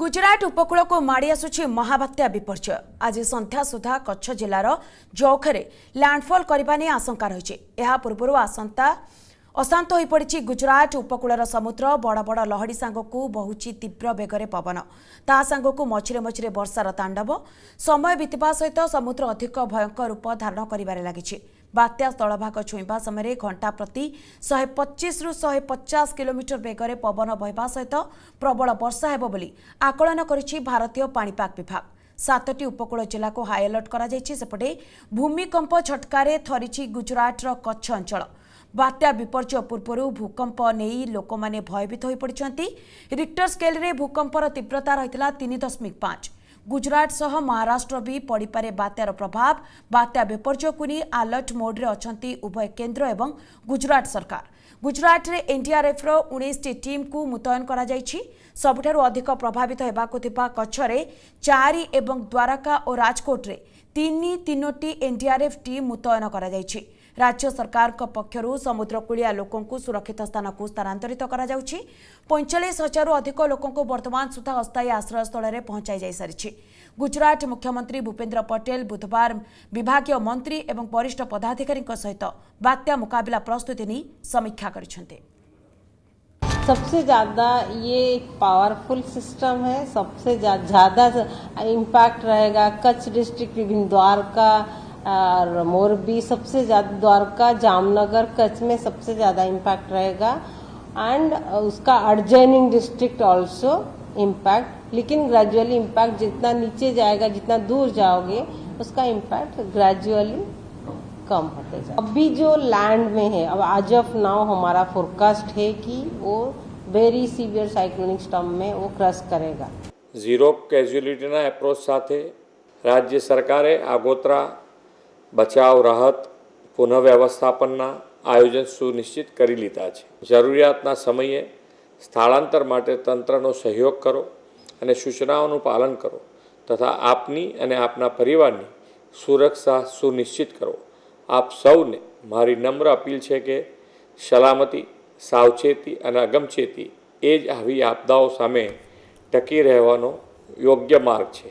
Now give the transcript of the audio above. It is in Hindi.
ଗୁଜରାଟ ଉପକୂଳକୁ ମାଡ଼ି ଆସୁଛି ମହାବାତ୍ୟା ବିପର୍ଯ୍ୟୟ ଆଜି ସନ୍ଧ୍ୟା ସୁଦ୍ଧା କଚ୍ଛ ଜିଲ୍ଲାର ଜୌଖରେ ଲ୍ୟାଣ୍ଡଫଲ୍ କରିବା ନେଇ ଆଶଙ୍କା ରହିଛି ଏହା ପୂର୍ବରୁ ଆସନ୍ତା ଅଶାନ୍ତ ହୋଇପଡ଼ିଛି ଗୁଜରାଟ ଉପକୂଳର ସମୁଦ୍ର ବଡ଼ ବଡ଼ ଲହଡ଼ି ସାଙ୍ଗକୁ ବହୁଛି ତୀବ୍ର ବେଗରେ ପବନ ତାହା ସାଙ୍ଗକୁ ମଝିରେ ମଝିରେ ବର୍ଷାର ତାଣ୍ଡବ ସମୟ ବିତିବା ସହିତ ସମୁଦ୍ର ଅଧିକ ଭୟଙ୍କର ରୂପ ଧାରଣ କରିବାରେ ଲାଗିଛି ବାତ୍ୟା ସ୍ଥଳଭାଗ ଛୁଇଁବା ସମୟରେ ଘଣ୍ଟା ପ୍ରତି ଶହେ ପଚିଶରୁ ଶହେ ପଚାଶ କିଲୋମିଟର ବେଗରେ ପବନ ବହିବା ସହିତ ପ୍ରବଳ ବର୍ଷା ହେବ ବୋଲି ଆକଳନ କରିଛି ଭାରତୀୟ ପାଣିପାଗ ବିଭାଗ ସାତଟି ଉପକୂଳ ଜିଲ୍ଲାକୁ ହାଇ ଆଲର୍ଟ କରାଯାଇଛି ସେପଟେ ଭୂମିକମ୍ପ ଝଟକାରେ ଥରିଛି ଗୁଜରାଟର କଚ୍ଛ ଅଞ୍ଚଳ ବାତ୍ୟା ବିପର୍ଯ୍ୟୟ ପୂର୍ବରୁ ଭୂକମ୍ପ ନେଇ ଲୋକମାନେ ଭୟଭୀତ ହୋଇପଡ଼ିଛନ୍ତି ରିକ୍ଟର ସ୍କେଲ୍ରେ ଭୂକମ୍ପର ତୀବ୍ରତା ରହିଥିଲା ତିନି ଦଶମିକ ପାଞ୍ଚ গুজরাট সহ মহারাষ্ট্র বি পড়িপারে বাত্যার প্রভাব বাত্যা বিপর্যয়কু নিয়ে আলর্ট মোডে অনেক উভয় কেন্দ্র এবং গুজরাট সরকার গুজরাটে এনডিআরএফর উনিশটি টিমকু মুতয়ন করা যাইছি সবুঠার অধিক প্রভাবিত হওয়া কচ্ছরে চারি এবং দ্বারকা ও রাজকোটে তিন তিনোটি এনডিআরএফ টিম মুতয়ন করা যাইছে राज्य सरकार पक्षर् समुद्रकूलिया लोक सुरक्षित स्थान को स्थानातरित पैंचाश हजार अधिक लोक बर्तमान सुधा अस्थायी आश्रयस्थल में पहुंचाई जा सारी गुजरात मुख्यमंत्री भूपेन्द्र पटेल बुधवार विभाग मंत्री और वरिष्ठ पदाधिकारी सहित बात्या मुकबिला प्रस्तुति नहीं समीक्षा कर सबसे ज्यादा ये पावरफुल सिस्टम है सबसे ज्यादा इम्पैक्ट रहेगा कच्छ डिस्ट्रिक्ट द्वारका और मोरबी सबसे ज़्यादा द्वारका जामनगर कच्छ में सबसे ज़्यादा इम्पैक्ट रहेगा एंड उसका अर्जैनिंग डिस्ट्रिक्ट ऑल्सो इम्पैक्ट लेकिन ग्रेजुअली इम्पैक्ट जितना नीचे जाएगा जितना दूर जाओगे उसका इम्पैक्ट ग्रेजुअली कम होते जाए अभी जो लैंड में है अब आज ऑफ नाउ हमारा फोरकास्ट है कि वो सीवियर साइक्लोनिक સાયક્લોનિક में वो વો करेगा जीरो कैजुअलिटी ना अप्रोच साथ राज्य सरकारें आगोतरा બચાવ રાહત પુનઃવ્યવસ્થાપનના આયોજન સુનિશ્ચિત કરી લીધા છે જરૂરિયાતના સમયે સ્થળાંતર માટે તંત્રનો સહયોગ કરો અને સૂચનાઓનું પાલન કરો તથા આપની અને આપના પરિવારની સુરક્ષા સુનિશ્ચિત કરો આપ સૌને મારી નમ્ર અપીલ છે કે સલામતી સાવચેતી અને અગમચેતી એ જ આવી આપદાઓ સામે ટકી રહેવાનો યોગ્ય માર્ગ છે